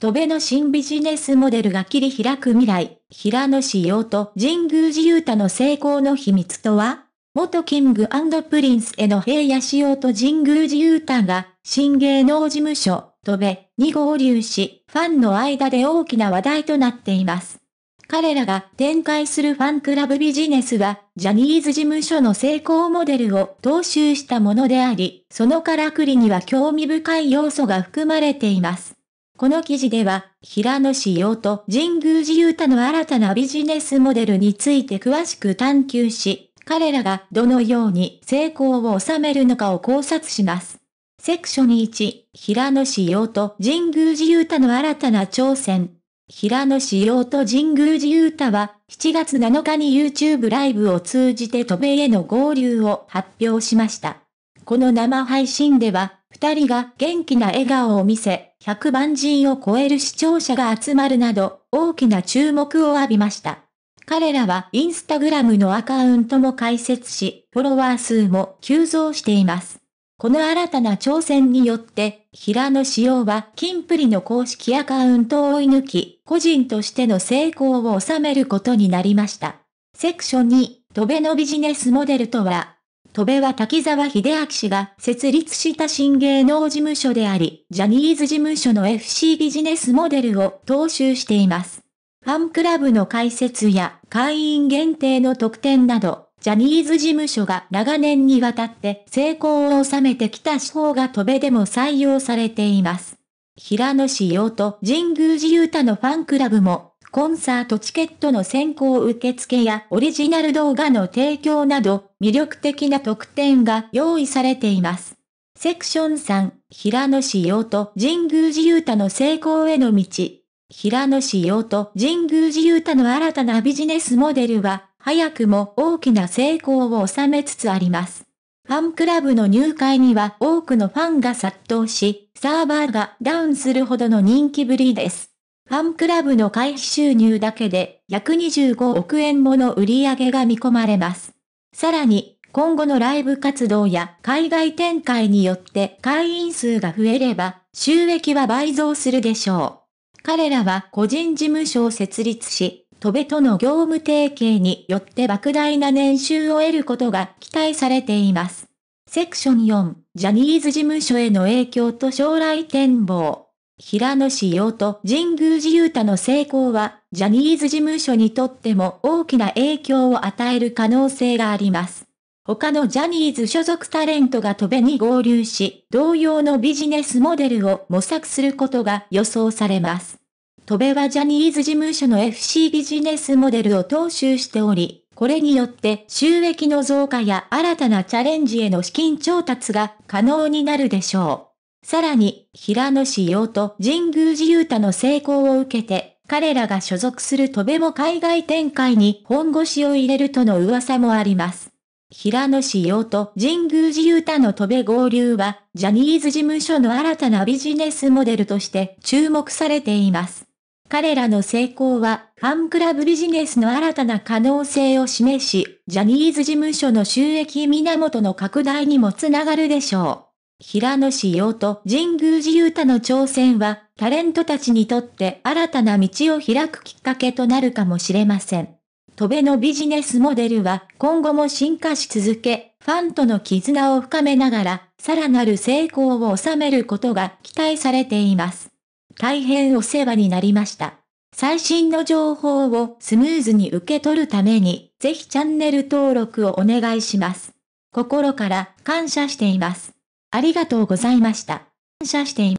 戸辺の新ビジネスモデルが切り開く未来、平野紫耀と神宮寺勇太の成功の秘密とは元キングプリンスへの平野紫耀と神宮寺勇太が、新芸能事務所、戸辺に合流し、ファンの間で大きな話題となっています。彼らが展開するファンクラブビジネスは、ジャニーズ事務所の成功モデルを踏襲したものであり、そのからくりには興味深い要素が含まれています。この記事では、平野紫耀と神宮寺勇太の新たなビジネスモデルについて詳しく探求し、彼らがどのように成功を収めるのかを考察します。セクション1、平野紫耀と神宮寺勇太の新たな挑戦。平野紫耀と神宮寺勇太は、7月7日に YouTube ライブを通じて都米への合流を発表しました。この生配信では、二人が元気な笑顔を見せ、100万人を超える視聴者が集まるなど、大きな注目を浴びました。彼らはインスタグラムのアカウントも開設し、フォロワー数も急増しています。この新たな挑戦によって、平野紫耀は金プリの公式アカウントを追い抜き、個人としての成功を収めることになりました。セクション2、飛べのビジネスモデルとは、戸部は滝沢秀明氏が設立した新芸能事務所であり、ジャニーズ事務所の FC ビジネスモデルを踏襲しています。ファンクラブの開設や会員限定の特典など、ジャニーズ事務所が長年にわたって成功を収めてきた手法が戸部でも採用されています。平野志陽と神宮寺勇太のファンクラブもコンサートチケットの先行受付やオリジナル動画の提供など魅力的な特典が用意されています。セクション3、平野紫耀と神宮寺勇太の成功への道。平野紫耀と神宮寺勇太の新たなビジネスモデルは、早くも大きな成功を収めつつあります。ファンクラブの入会には多くのファンが殺到し、サーバーがダウンするほどの人気ぶりです。ファンクラブの会費収入だけで約25億円もの売り上げが見込まれます。さらに、今後のライブ活動や海外展開によって会員数が増えれば、収益は倍増するでしょう。彼らは個人事務所を設立し、戸部との業務提携によって莫大な年収を得ることが期待されています。セクション4、ジャニーズ事務所への影響と将来展望。平野紫用と神宮寺勇太の成功は、ジャニーズ事務所にとっても大きな影響を与える可能性があります。他のジャニーズ所属タレントが戸辺に合流し、同様のビジネスモデルを模索することが予想されます。戸辺はジャニーズ事務所の FC ビジネスモデルを踏襲しており、これによって収益の増加や新たなチャレンジへの資金調達が可能になるでしょう。さらに、平野紫耀と神宮寺勇太の成功を受けて、彼らが所属する戸部も海外展開に本腰を入れるとの噂もあります。平野紫耀と神宮寺勇太の戸部合流は、ジャニーズ事務所の新たなビジネスモデルとして注目されています。彼らの成功は、ファンクラブビジネスの新たな可能性を示し、ジャニーズ事務所の収益源の拡大にもつながるでしょう。平野紫耀と神宮寺勇太の挑戦は、タレントたちにとって新たな道を開くきっかけとなるかもしれません。戸辺のビジネスモデルは今後も進化し続け、ファンとの絆を深めながら、さらなる成功を収めることが期待されています。大変お世話になりました。最新の情報をスムーズに受け取るために、ぜひチャンネル登録をお願いします。心から感謝しています。ありがとうございました。感謝しています。